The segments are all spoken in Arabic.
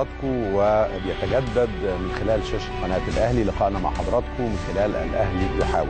حضراتكم وبيتجدد من خلال شاشه قناه الاهلي لقائنا مع حضراتكم من خلال الاهلي يحاول.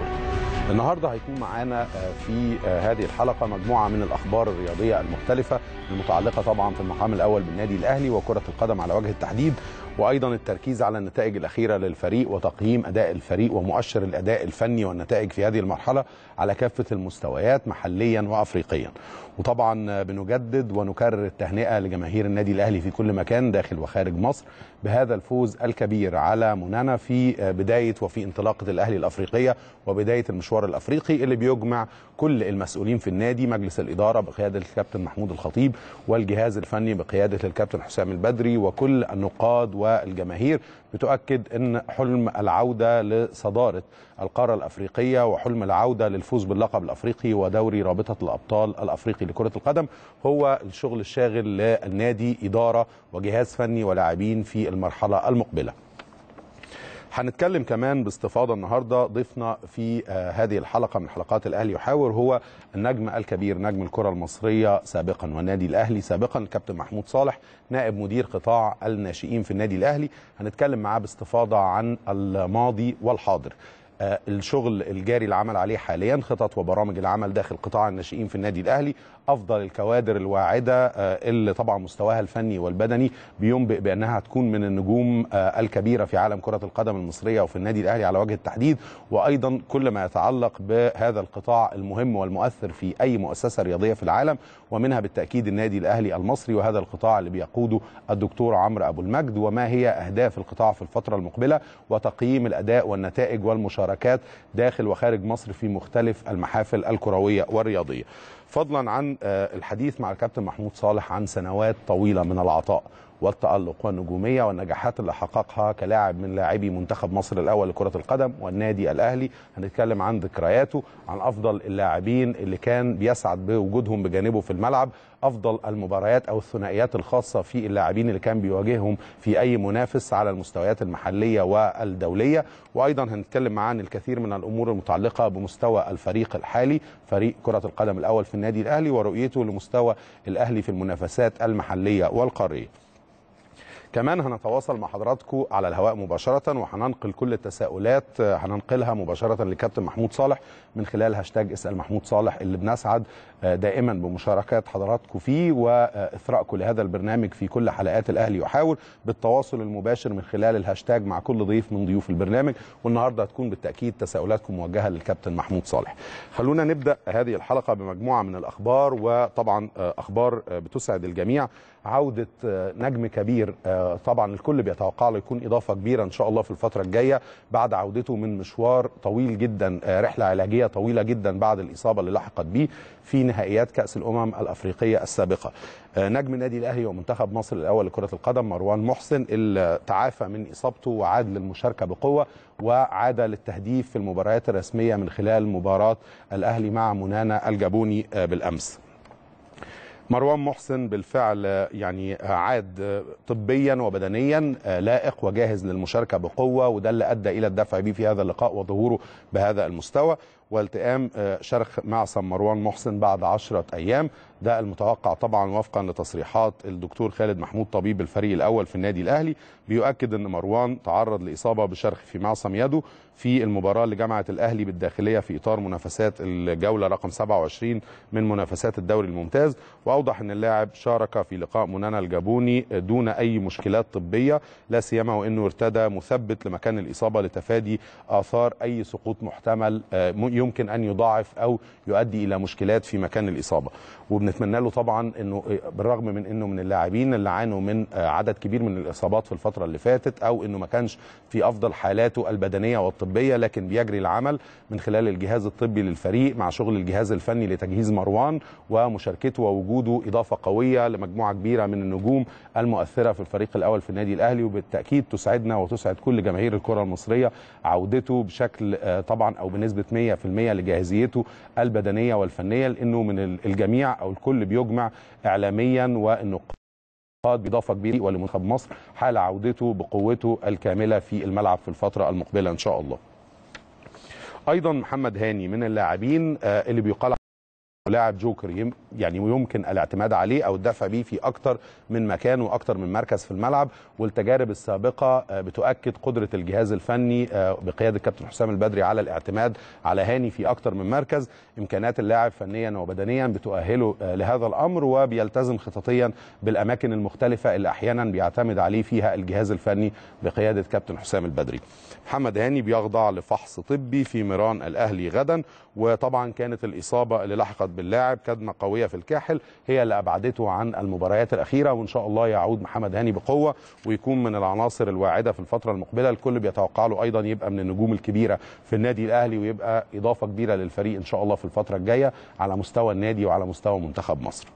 النهارده هيكون معانا آه، في آه، هذه الحلقه مجموعه من الاخبار الرياضيه المختلفه المتعلقه طبعا في المقام الاول بالنادي الاهلي وكره القدم على وجه التحديد وايضا التركيز على النتائج الاخيره للفريق وتقييم اداء الفريق ومؤشر الاداء الفني والنتائج في هذه المرحله على كافه المستويات محليا وافريقيا وطبعا بنجدد ونكرر التهنئه لجماهير النادي الاهلي في كل مكان داخل وخارج مصر بهذا الفوز الكبير على منانا في بدايه وفي انطلاقه الاهلي الافريقيه وبدايه المشوار الافريقي اللي بيجمع كل المسؤولين في النادي مجلس الاداره بقياده الكابتن محمود الخطيب والجهاز الفني بقياده الكابتن حسام البدري وكل النقاد و والجماهير بتؤكد ان حلم العوده لصداره القاره الافريقيه وحلم العوده للفوز باللقب الافريقي ودوري رابطه الابطال الافريقي لكره القدم هو الشغل الشاغل للنادي اداره وجهاز فني ولاعبين في المرحله المقبله هنتكلم كمان باستفاضه النهارده ضيفنا في آه، هذه الحلقه من حلقات الاهلي يحاور هو النجم الكبير نجم الكره المصريه سابقا والنادي الاهلي سابقا كابتن محمود صالح نائب مدير قطاع الناشئين في النادي الاهلي هنتكلم معاه باستفاضه عن الماضي والحاضر آه، الشغل الجاري العمل عليه حاليا خطط وبرامج العمل داخل قطاع الناشئين في النادي الاهلي افضل الكوادر الواعده آه، اللي طبعا مستواها الفني والبدني بينبئ بانها هتكون من النجوم آه، الكبيره في عالم كره القدم المصريه وفي النادي الاهلي على وجه التحديد وايضا كل ما يتعلق بهذا القطاع المهم والمؤثر في اي مؤسسه رياضيه في العالم ومنها بالتاكيد النادي الاهلي المصري وهذا القطاع اللي بيقوده الدكتور عمرو ابو المجد وما هي اهداف القطاع في الفتره المقبله وتقييم الاداء والنتائج والمشاركه وحركات داخل وخارج مصر في مختلف المحافل الكروية والرياضية فضلا عن آه، الحديث مع الكابتن محمود صالح عن سنوات طويلة من العطاء والتألق والنجومية والنجاحات اللي حققها كلاعب من لاعبي منتخب مصر الأول لكرة القدم والنادي الأهلي هنتكلم عن ذكرياته عن أفضل اللاعبين اللي كان بيسعد بوجودهم بجانبه في الملعب أفضل المباريات أو الثنائيات الخاصة في اللاعبين اللي كان بيواجههم في أي منافس على المستويات المحلية والدولية وأيضا هنتكلم معاه عن الكثير من الأمور المتعلقة بمستوى الفريق الحالي فريق كرة القدم الأول في النادي الأهلي ورؤيته لمستوى الأهلي في المنافسات المحلية والقارية كمان هنتواصل مع حضراتكم على الهواء مباشرة وهننقل كل التساؤلات هننقلها مباشرة لكابتن محمود صالح من خلال هاشتاج اسأل محمود صالح اللي بنسعد آه، دائما بمشاركات حضراتكم فيه وإثراءكم لهذا البرنامج في كل حلقات الأهلي يحاول بالتواصل المباشر من خلال الهاشتاج مع كل ضيف من ضيوف البرنامج والنهاردة هتكون بالتأكيد تساؤلاتكم موجهة للكابتن محمود صالح خلونا نبدأ هذه الحلقة بمجموعة من الأخبار وطبعا آه، أخبار آه، بتسعد الجميع عودة آه، نجم كبير آه، طبعا الكل بيتوقع له يكون إضافة كبيرة إن شاء الله في الفترة الجاية بعد عودته من مشوار طويل جدا آه، رحلة علاجية طويلة جدا بعد الإصابة اللي لحقت به في نهائيات كأس الأمم الأفريقية السابقة نجم النادي الأهلي ومنتخب مصر الأول لكرة القدم مروان محسن اللي تعافى من إصابته وعاد للمشاركة بقوة وعاد للتهديف في المباريات الرسمية من خلال مباراة الأهلي مع منانا الجابوني بالأمس مروان محسن بالفعل يعني عاد طبيا وبدنيا آه، لائق وجاهز للمشاركه بقوه وده اللي ادى الى الدفع به في هذا اللقاء وظهوره بهذا المستوى والتئام آه، شرخ معصم مروان محسن بعد عشرة أيام ده المتوقع طبعا وفقا لتصريحات الدكتور خالد محمود طبيب الفريق الأول في النادي الأهلي بيؤكد أن مروان تعرض لإصابة بشرخ في معصم يده في المباراة اللي جمعت الأهلي بالداخلية في إطار منافسات الجولة رقم 27 من منافسات الدوري الممتاز وأوضح أن اللاعب شارك في لقاء منانا الجابوني دون أي مشكلات طبية لا سيما وأنه ارتدى مثبت لمكان الإصابة لتفادي آثار أي سقوط محتمل آه، يمكن ان يضاعف او يؤدي الى مشكلات في مكان الاصابه وبنتمنى له طبعا انه بالرغم من انه من اللاعبين اللي عانوا من آه، عدد كبير من الاصابات في الفتره اللي فاتت او انه ما كانش في افضل حالاته البدنيه والطبيه لكن بيجري العمل من خلال الجهاز الطبي للفريق مع شغل الجهاز الفني لتجهيز مروان ومشاركته ووجوده اضافه قويه لمجموعه كبيره من النجوم المؤثره في الفريق الاول في النادي الاهلي وبالتاكيد تسعدنا وتسعد كل جماهير الكره المصريه عودته بشكل آه، طبعا او بنسبه 100% لجاهزيته البدنيه والفنيه لانه من الجميع او الكل بيجمع اعلاميا والنقاد بإضافة كبيرة ولمنتخب مصر حال عودته بقوته الكاملة في الملعب في الفترة المقبلة إن شاء الله أيضا محمد هاني من اللاعبين آه، اللي بيقال لاعب جوكر يعني يمكن الاعتماد عليه او الدفع بيه في اكتر من مكان واكتر من مركز في الملعب والتجارب السابقه آه، بتؤكد قدره الجهاز الفني آه، بقياده الكابتن حسام البدري على الاعتماد على هاني في اكتر من مركز امكانات اللاعب فنيا وبدنيا بتؤهله آه، لهذا الامر وبيلتزم خططيا بالاماكن المختلفه اللي احيانا بيعتمد عليه فيها الجهاز الفني بقياده كابتن حسام البدري محمد هاني بيخضع لفحص طبي في ميران الاهلي غدا وطبعا كانت الإصابة اللي لحقت باللاعب كدمة قوية في الكاحل هي اللي أبعدته عن المباريات الأخيرة وإن شاء الله يعود محمد هاني بقوة ويكون من العناصر الواعدة في الفترة المقبلة الكل بيتوقع له أيضا يبقى من النجوم الكبيرة في النادي الأهلي ويبقى إضافة كبيرة للفريق إن شاء الله في الفترة الجاية على مستوى النادي وعلى مستوى منتخب مصر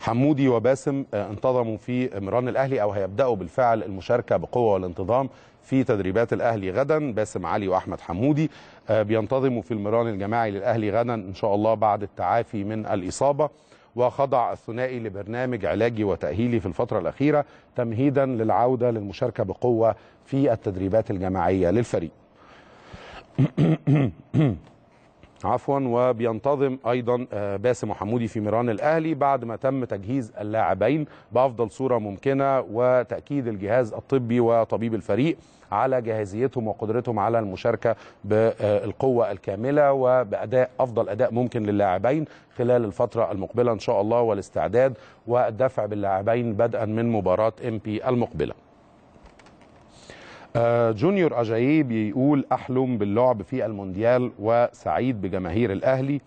حمودي وباسم آه، انتظموا في مران الاهلي او هيبداوا بالفعل المشاركه بقوه والانتظام في تدريبات الاهلي غدا باسم علي واحمد حمودي آه، بينتظموا في المران الجماعي للأهلي غدا إن شاء الله بعد التعافي من الإصابة وخضع الثنائي لبرنامج علاجي وتأهيلي في الفترة الأخيرة تمهيدا للعودة للمشاركة بقوة في التدريبات الجماعية للفريق عفوا وبينتظم ايضا آه، باسم محمودي في ميران الاهلي بعد ما تم تجهيز اللاعبين بافضل صوره ممكنه وتاكيد الجهاز الطبي وطبيب الفريق على جاهزيتهم وقدرتهم على المشاركه بالقوه الكامله وباداء افضل اداء ممكن للاعبين خلال الفتره المقبله ان شاء الله والاستعداد والدفع باللاعبين بدءا من مباراه ام بي المقبله آه، جونيور اجاييه بيقول احلم باللعب في المونديال وسعيد بجماهير الاهلي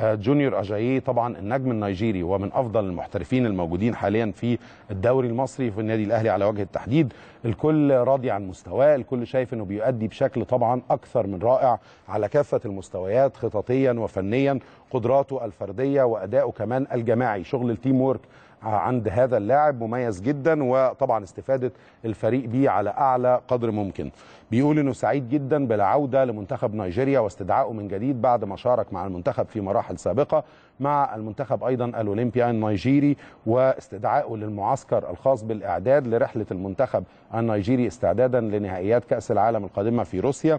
آه، جونيور اجاييه طبعا النجم النيجيري هو من افضل المحترفين الموجودين حاليا في الدوري المصري في النادي الاهلي على وجه التحديد الكل راضي عن مستواه الكل شايف انه بيؤدي بشكل طبعا اكثر من رائع على كافه المستويات خططيا وفنيا قدراته الفرديه وأداؤه كمان الجماعي شغل التيم وورك عند هذا اللاعب مميز جدا وطبعا استفاده الفريق بيه على اعلى قدر ممكن بيقول انه سعيد جدا بالعوده لمنتخب نيجيريا واستدعائه من جديد بعد ما شارك مع المنتخب في مراحل سابقه مع المنتخب ايضا الاولمبيا النيجيري واستدعائه للمعسكر الخاص بالاعداد لرحله المنتخب النيجيري استعدادا لنهائيات كاس العالم القادمه في روسيا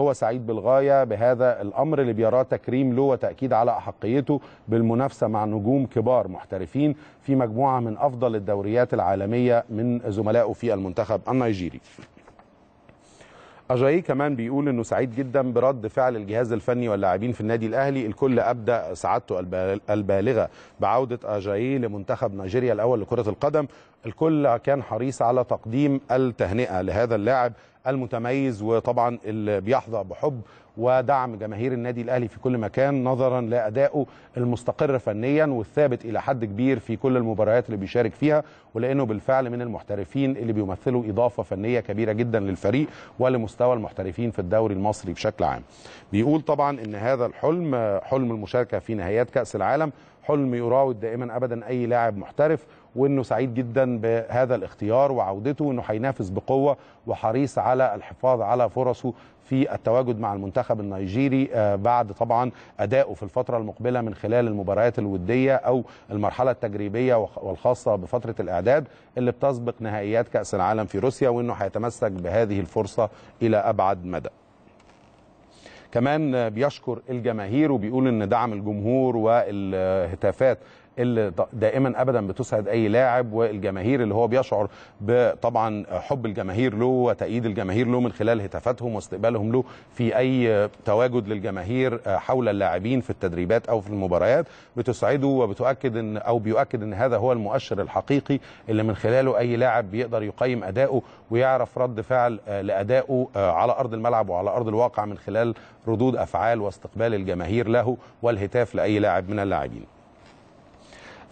هو سعيد بالغاية بهذا الأمر اللي بيراه تكريم له وتأكيد على أحقيته بالمنافسة مع نجوم كبار محترفين في مجموعة من أفضل الدوريات العالمية من زملائه في المنتخب النيجيري اجاي كمان بيقول انه سعيد جدا برد فعل الجهاز الفني واللاعبين في النادي الاهلي الكل أبدأ سعادته البالغه بعوده اجاي لمنتخب نيجيريا الاول لكره القدم الكل كان حريص على تقديم التهنئه لهذا اللاعب المتميز وطبعا اللي بيحظى بحب ودعم جماهير النادي الاهلي في كل مكان نظرا لادائه المستقر فنيا والثابت الى حد كبير في كل المباريات اللي بيشارك فيها ولانه بالفعل من المحترفين اللي بيمثلوا اضافه فنيه كبيره جدا للفريق ولمستوى المحترفين في الدوري المصري بشكل عام. بيقول طبعا ان هذا الحلم حلم المشاركه في نهائيات كاس العالم حلم يراود دائما ابدا اي لاعب محترف وانه سعيد جدا بهذا الاختيار وعودته وانه هينافس بقوه وحريص على الحفاظ على فرصه في التواجد مع المنتخب النيجيري آه، بعد طبعا ادائه في الفتره المقبله من خلال المباريات الوديه او المرحله التجريبيه والخاصه بفتره الاعداد اللي بتسبق نهائيات كاس العالم في روسيا وانه هيتمسك بهذه الفرصه الى ابعد مدى كمان بيشكر الجماهير وبيقول ان دعم الجمهور والهتافات اللي دائما ابدا بتسعد اي لاعب والجماهير اللي هو بيشعر طبعا حب الجماهير له وتأييد الجماهير له من خلال هتافاتهم واستقبالهم له في اي تواجد للجماهير آه، حول اللاعبين في التدريبات او في المباريات بتسعده وبتؤكد ان او بيؤكد ان هذا هو المؤشر الحقيقي اللي من خلاله اي لاعب بيقدر يقيم اداؤه ويعرف رد فعل آه، لادائه آه، على ارض الملعب وعلى ارض الواقع من خلال ردود افعال واستقبال الجماهير له والهتاف لاي لاعب من اللاعبين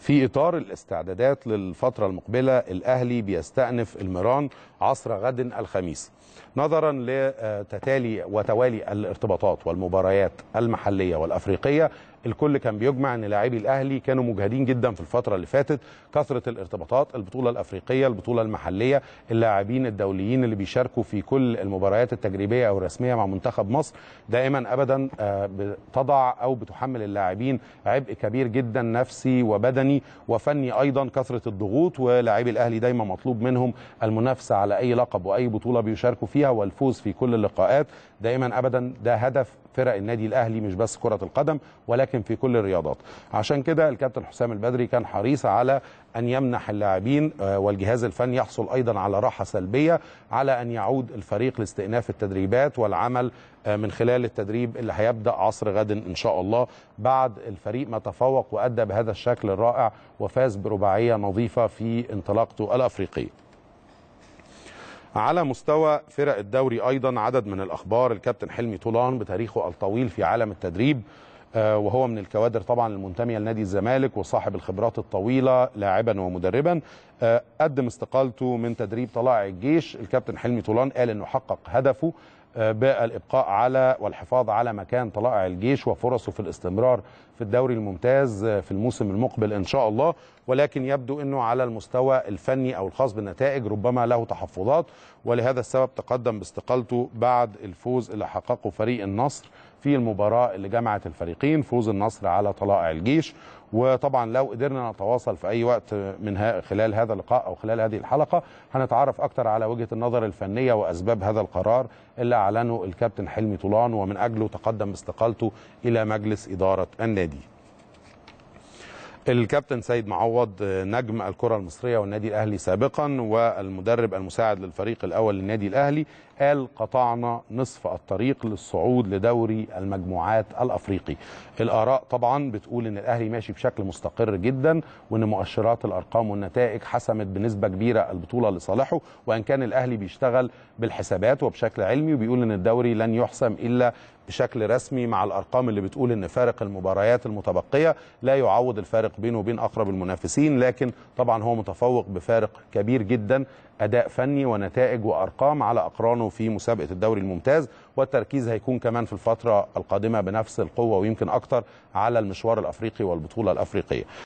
في إطار الاستعدادات للفترة المقبلة الأهلي بيستأنف الميران عصر غد الخميس نظرا لتتالي وتوالي الارتباطات والمباريات المحلية والأفريقية الكل كان بيجمع ان لاعبي الاهلي كانوا مجهدين جدا في الفتره اللي فاتت كثره الارتباطات البطوله الافريقيه البطوله المحليه اللاعبين الدوليين اللي بيشاركوا في كل المباريات التجريبيه او الرسميه مع منتخب مصر دائما ابدا آه، بتضع او بتحمل اللاعبين عبء كبير جدا نفسي وبدني وفني ايضا كثره الضغوط ولاعبي الاهلي دايما مطلوب منهم المنافسه على اي لقب واي بطوله بيشاركوا يشاركوا فيها والفوز في كل اللقاءات دائما ابدا ده هدف فرق النادي الاهلي مش بس كره القدم ولكن في كل الرياضات عشان كده الكابتن حسام البدري كان حريص على ان يمنح اللاعبين آه، والجهاز الفني يحصل ايضا على راحه سلبيه على ان يعود الفريق لاستئناف التدريبات والعمل آه، من خلال التدريب اللي هيبدا عصر غد ان شاء الله بعد الفريق ما تفوق وادى بهذا الشكل الرائع وفاز برباعيه نظيفه في انطلاقته الافريقيه على مستوى فرق الدوري ايضا عدد من الاخبار الكابتن حلمي طولان بتاريخه الطويل في عالم التدريب آه، وهو من الكوادر طبعا المنتميه لنادي الزمالك وصاحب الخبرات الطويله لاعبا ومدربا آه، قدم استقالته من تدريب طلائع الجيش الكابتن حلمي طولان قال انه حقق هدفه آه، بالابقاء على والحفاظ على مكان طلائع الجيش وفرصه في الاستمرار في الدوري الممتاز في الموسم المقبل ان شاء الله ولكن يبدو انه على المستوى الفني او الخاص بالنتائج ربما له تحفظات ولهذا السبب تقدم باستقالته بعد الفوز اللي حققه فريق النصر في المباراه اللي جمعت الفريقين فوز النصر على طلائع الجيش وطبعا لو قدرنا نتواصل في اي وقت من خلال هذا اللقاء او خلال هذه الحلقه هنتعرف اكثر على وجهه النظر الفنيه واسباب هذا القرار اللي اعلنه الكابتن حلمي طولان ومن اجله تقدم باستقالته الى مجلس اداره النادي الكابتن سيد معوض نجم الكرة المصرية والنادي الأهلي سابقا والمدرب المساعد للفريق الأول للنادي الأهلي قال قطعنا نصف الطريق للصعود لدوري المجموعات الأفريقي الآراء طبعا بتقول أن الأهلي ماشي بشكل مستقر جدا وأن مؤشرات الأرقام والنتائج حسمت بنسبة كبيرة البطولة لصالحه وأن كان الأهلي بيشتغل بالحسابات وبشكل علمي وبيقول أن الدوري لن يحسم إلا بشكل رسمي مع الأرقام اللي بتقول أن فارق المباريات المتبقية لا يعوض الفارق بينه وبين أقرب المنافسين لكن طبعا هو متفوق بفارق كبير جدا أداء فني ونتائج وأرقام على أقرانه في مسابقة الدوري الممتاز والتركيز هيكون كمان في الفترة القادمة بنفس القوة ويمكن أكتر على المشوار الأفريقي والبطولة الأفريقية